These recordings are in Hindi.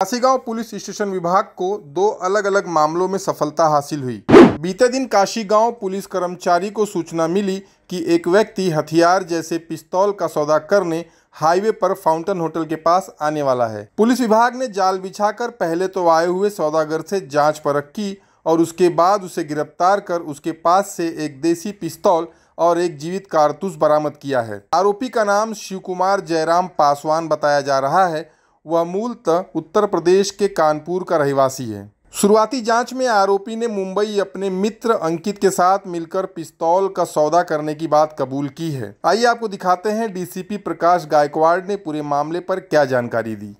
काशीगांव पुलिस स्टेशन विभाग को दो अलग अलग मामलों में सफलता हासिल हुई बीते दिन काशीगांव पुलिस कर्मचारी को सूचना मिली कि एक व्यक्ति हथियार जैसे पिस्तौल का सौदा करने हाईवे पर फाउंटेन होटल के पास आने वाला है पुलिस विभाग ने जाल बिछाकर पहले तो आए हुए सौदागर से जांच परख की और उसके बाद उसे गिरफ्तार कर उसके पास से एक देसी पिस्तौल और एक जीवित कारतूस बरामद किया है आरोपी का नाम शिव कुमार जयराम पासवान बताया जा रहा है वह मूलतः उत्तर प्रदेश के कानपुर का रहवासी है शुरुआती जांच में आरोपी ने मुंबई अपने मित्र अंकित के साथ मिलकर पिस्तौल का सौदा करने की बात कबूल की है आइए आपको दिखाते हैं डीसीपी प्रकाश गायकवाड़ ने पूरे मामले पर क्या जानकारी दी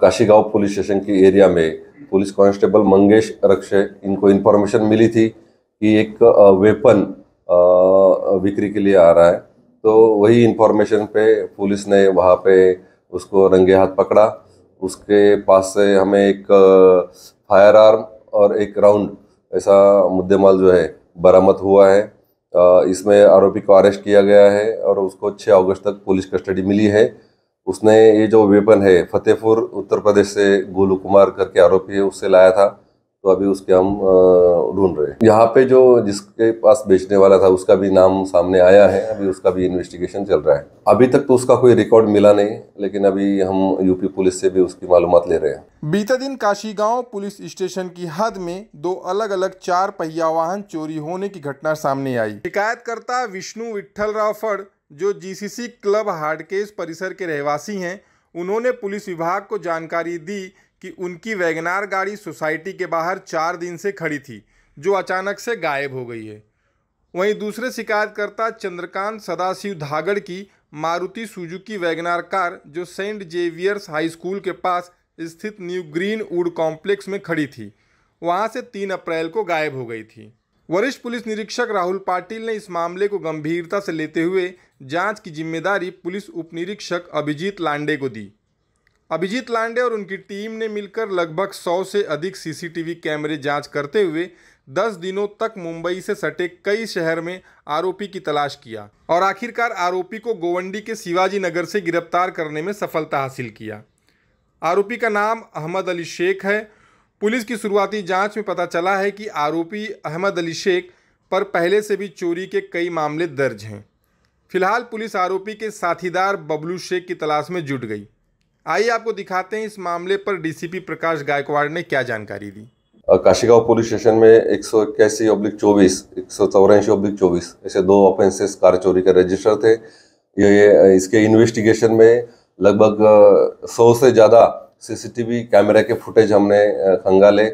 काशीगांव पुलिस स्टेशन के एरिया में पुलिस कांस्टेबल मंगेश रक्षे इनको इन्फॉर्मेशन मिली थी कि एक वेपन बिक्री के लिए आ रहा है तो वही इन्फॉर्मेशन पे पुलिस ने वहाँ पे उसको रंगे हाथ पकड़ा उसके पास से हमें एक फायर आर्म और एक राउंड ऐसा मुद्देमाल जो है बरामद हुआ है इसमें आरोपी को अरेस्ट किया गया है और उसको 6 अगस्त तक पुलिस कस्टडी मिली है उसने ये जो वेपन है फतेहपुर उत्तर प्रदेश से गोलू कुमार करके आरोपी है उससे लाया था तो अभी उसके हम ढूंढ रहे हैं यहाँ पे जो जिसके पास बेचने वाला था उसका भी नाम सामने आया है अभी उसका भी इन्वेस्टिगेशन चल रहा है अभी तक तो उसका कोई रिकॉर्ड मिला नहीं लेकिन अभी हम यूपी पुलिस से भी उसकी मालूम ले रहे हैं बीते दिन काशीगांव पुलिस स्टेशन की हद में दो अलग अलग चार पहिया वाहन चोरी होने की घटना सामने आई शिकायतकर्ता विष्णु विठल राव फड़ जो जीसीसी क्लब हार्डकेस परिसर के रहवासी हैं उन्होंने पुलिस विभाग को जानकारी दी कि उनकी वैगनार गाड़ी सोसाइटी के बाहर चार दिन से खड़ी थी जो अचानक से गायब हो गई है वहीं दूसरे शिकायतकर्ता चंद्रकांत सदाशिव धागड़ की मारुति सुजुकी वैगनार कार जो सेंट जेवियर्स हाई स्कूल के पास स्थित न्यू ग्रीन वुड कॉम्प्लेक्स में खड़ी थी वहां से तीन अप्रैल को गायब हो गई थी वरिष्ठ पुलिस निरीक्षक राहुल पाटिल ने इस मामले को गंभीरता से लेते हुए जांच की जिम्मेदारी पुलिस उपनिरीक्षक अभिजीत लांडे को दी अभिजीत लांडे और उनकी टीम ने मिलकर लगभग 100 से अधिक सीसीटीवी कैमरे जांच करते हुए 10 दिनों तक मुंबई से सटे कई शहर में आरोपी की तलाश किया और आखिरकार आरोपी को गोवंडी के शिवाजी नगर से गिरफ्तार करने में सफलता हासिल किया आरोपी का नाम अहमद अली शेख है पुलिस की शुरुआती जांच में पता चला है कि आरोपी अहमद अली शेख पर पहले से भी चोरी के कई मामले दर्ज हैं फिलहाल पुलिस आरोपी के साथीदार बबलू शेख की तलाश में जुट गई आइए आपको दिखाते हैं इस मामले पर डीसीपी प्रकाश गायकवाड़ ने क्या जानकारी दी काशीगांव पुलिस स्टेशन में एक सौ इक्यासी ऑब्लिक चौबीस एक सौ चौरासी ऑब्लिक चौबीस ऐसे दो ऑफेंसेस कार चोरी के रजिस्टर थे ये इसके इन्वेस्टिगेशन में लगभग सौ से ज़्यादा सीसीटीवी कैमरे के फुटेज हमने खंगाले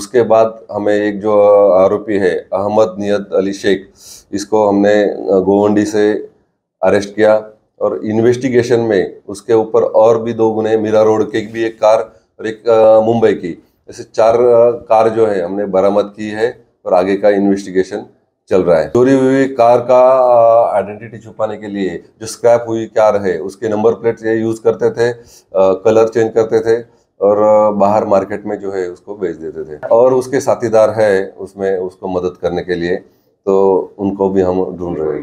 उसके बाद हमें एक जो आरोपी है अहमद नियत अली शेख इसको हमने गोवंडी से अरेस्ट किया और इन्वेस्टिगेशन में उसके ऊपर और भी दो गुने मीरा रोड के भी एक कार और एक मुंबई की ऐसे चार कार जो है हमने बरामद की है और आगे का इन्वेस्टिगेशन चल रहा है चोरी हुई कार का आइडेंटिटी छुपाने के लिए जो स्क्रैप हुई कार है उसके नंबर प्लेट यूज करते थे कलर चेंज करते थे और बाहर मार्केट में जो है उसको बेच देते थे और उसके साथीदार है उसमें उसको मदद करने के लिए तो उनको भी हम ढूंढ रहे हैं